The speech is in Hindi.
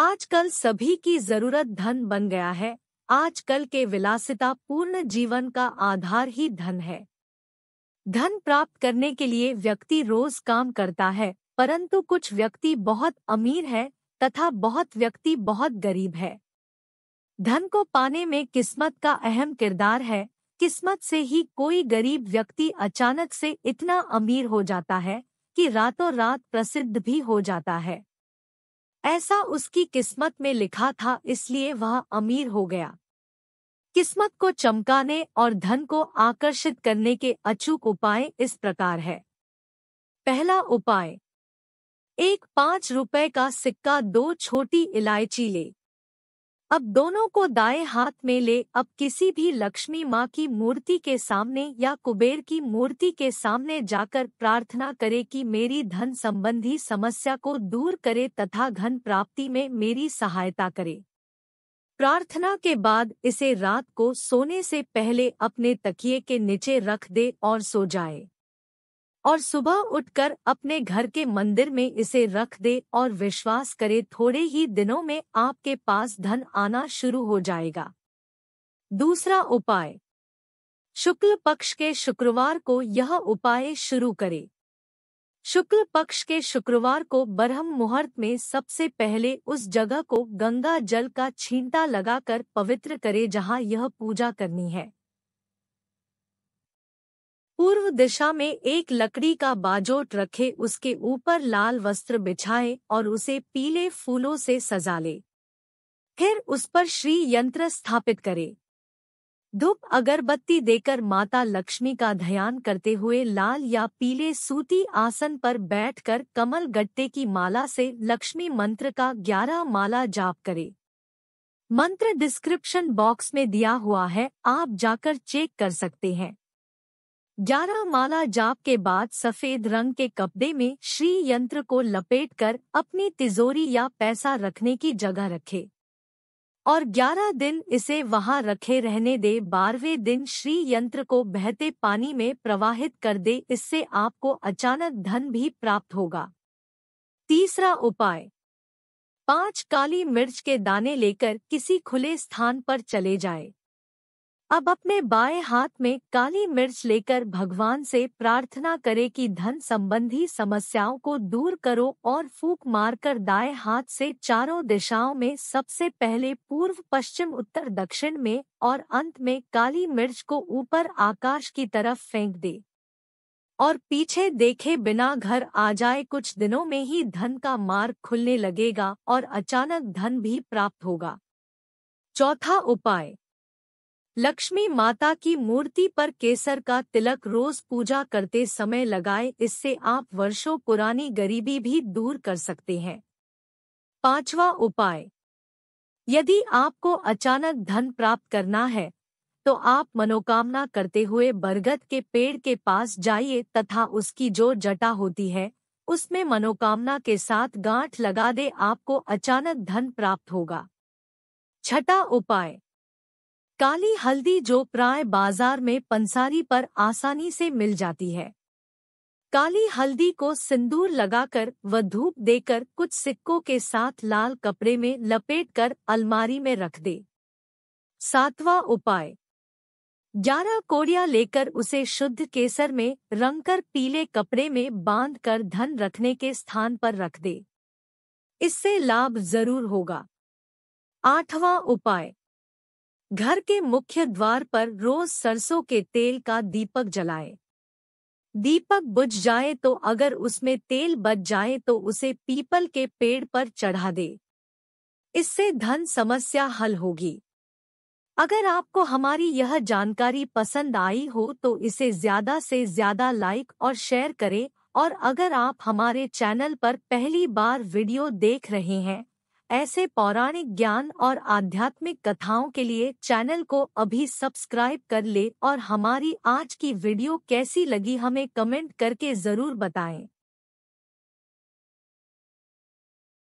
आजकल सभी की जरूरत धन बन गया है आजकल के विलासिता पूर्ण जीवन का आधार ही धन है धन प्राप्त करने के लिए व्यक्ति रोज काम करता है परंतु कुछ व्यक्ति बहुत अमीर है तथा बहुत व्यक्ति बहुत गरीब है धन को पाने में किस्मत का अहम किरदार है किस्मत से ही कोई गरीब व्यक्ति अचानक से इतना अमीर हो जाता है कि रातों रात प्रसिद्ध भी हो जाता है ऐसा उसकी किस्मत में लिखा था इसलिए वह अमीर हो गया किस्मत को चमकाने और धन को आकर्षित करने के अचूक उपाय इस प्रकार है पहला उपाय एक पांच रुपए का सिक्का दो छोटी इलायची ले अब दोनों को दाएं हाथ में ले अब किसी भी लक्ष्मी माँ की मूर्ति के सामने या कुबेर की मूर्ति के सामने जाकर प्रार्थना करे कि मेरी धन संबंधी समस्या को दूर करे तथा घन प्राप्ति में मेरी सहायता करे प्रार्थना के बाद इसे रात को सोने से पहले अपने तकिए के नीचे रख दे और सो जाए और सुबह उठकर अपने घर के मंदिर में इसे रख दे और विश्वास करे थोड़े ही दिनों में आपके पास धन आना शुरू हो जाएगा दूसरा उपाय शुक्ल पक्ष के शुक्रवार को यह उपाय शुरू करें शुक्ल पक्ष के शुक्रवार को ब्रह्म मुहूर्त में सबसे पहले उस जगह को गंगा जल का छींटा लगाकर पवित्र करें जहां यह पूजा करनी है पूर्व दिशा में एक लकड़ी का बाजोट रखे उसके ऊपर लाल वस्त्र बिछाए और उसे पीले फूलों से सजा ले फिर उस पर श्री यंत्र स्थापित करे धूप अगरबत्ती देकर माता लक्ष्मी का ध्यान करते हुए लाल या पीले सूती आसन पर बैठकर कमल गट्टे की माला से लक्ष्मी मंत्र का ग्यारह माला जाप करे मंत्र डिस्क्रिप्शन बॉक्स में दिया हुआ है आप जाकर चेक कर सकते हैं ग्यारह माला जाप के बाद सफेद रंग के कपड़े में श्री यंत्र को लपेटकर अपनी तिजोरी या पैसा रखने की जगह रखे और ग्यारह दिन इसे वहां रखे रहने दे बारहवें दिन श्री यंत्र को बहते पानी में प्रवाहित कर दे इससे आपको अचानक धन भी प्राप्त होगा तीसरा उपाय पांच काली मिर्च के दाने लेकर किसी खुले स्थान पर चले जाए अब अपने बाएं हाथ में काली मिर्च लेकर भगवान से प्रार्थना करे कि धन संबंधी समस्याओं को दूर करो और फूक मारकर दाएं हाथ से चारों दिशाओं में सबसे पहले पूर्व पश्चिम उत्तर दक्षिण में और अंत में काली मिर्च को ऊपर आकाश की तरफ फेंक दे और पीछे देखे बिना घर आ जाए कुछ दिनों में ही धन का मार्ग खुलने लगेगा और अचानक धन भी प्राप्त होगा चौथा उपाय लक्ष्मी माता की मूर्ति पर केसर का तिलक रोज पूजा करते समय लगाए इससे आप वर्षों पुरानी गरीबी भी दूर कर सकते हैं पांचवा उपाय यदि आपको अचानक धन प्राप्त करना है तो आप मनोकामना करते हुए बरगद के पेड़ के पास जाइए तथा उसकी जो जटा होती है उसमें मनोकामना के साथ गांठ लगा दे आपको अचानक धन प्राप्त होगा छठा उपाय काली हल्दी जो प्राय बाजार में पंसारी पर आसानी से मिल जाती है काली हल्दी को सिंदूर लगाकर व धूप देकर कुछ सिक्कों के साथ लाल कपड़े में लपेटकर अलमारी में रख दे सातवां उपाय ग्यारह कोड़िया लेकर उसे शुद्ध केसर में रंगकर पीले कपड़े में बांधकर धन रखने के स्थान पर रख दे इससे लाभ जरूर होगा आठवां उपाय घर के मुख्य द्वार पर रोज सरसों के तेल का दीपक जलाए दीपक बुझ जाए तो अगर उसमें तेल बच जाए तो उसे पीपल के पेड़ पर चढ़ा दे इससे धन समस्या हल होगी अगर आपको हमारी यह जानकारी पसंद आई हो तो इसे ज्यादा से ज्यादा लाइक और शेयर करें और अगर आप हमारे चैनल पर पहली बार वीडियो देख रहे हैं ऐसे पौराणिक ज्ञान और आध्यात्मिक कथाओं के लिए चैनल को अभी सब्सक्राइब कर ले और हमारी आज की वीडियो कैसी लगी हमें कमेंट करके ज़रूर बताएं